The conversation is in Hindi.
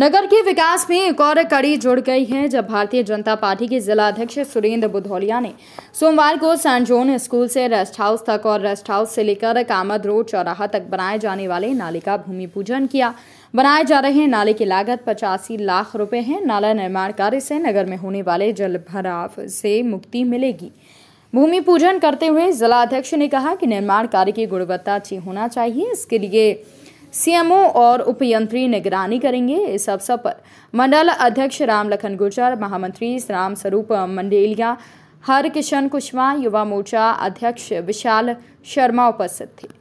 नगर के विकास में एक और कड़ी जुड़ गई है जब भारतीय जनता पार्टी के जिला अध्यक्ष सुरेंद्र बुधौलिया ने सोमवार को सैनजोन स्कूल से रेस्ट हाउस तक और रेस्ट हाउस से लेकर कामद रोड चौराहा तक बनाए जाने वाले नाले का भूमि पूजन किया बनाए जा रहे नाले की लागत पचासी लाख रुपए है नाला निर्माण कार्य से नगर में होने वाले जल भराव से मुक्ति मिलेगी भूमि पूजन करते हुए जिला अध्यक्ष ने कहा कि निर्माण कार्य की गुणवत्ता अच्छी होना चाहिए इसके लिए सीएमओ और उपयंत्री निगरानी करेंगे इस अवसर पर मंडल अध्यक्ष राम लखन गुर्जर महामंत्री राम स्वरूप मंडेलिया हर किशन कुशवाहा युवा मोर्चा अध्यक्ष विशाल शर्मा उपस्थित थे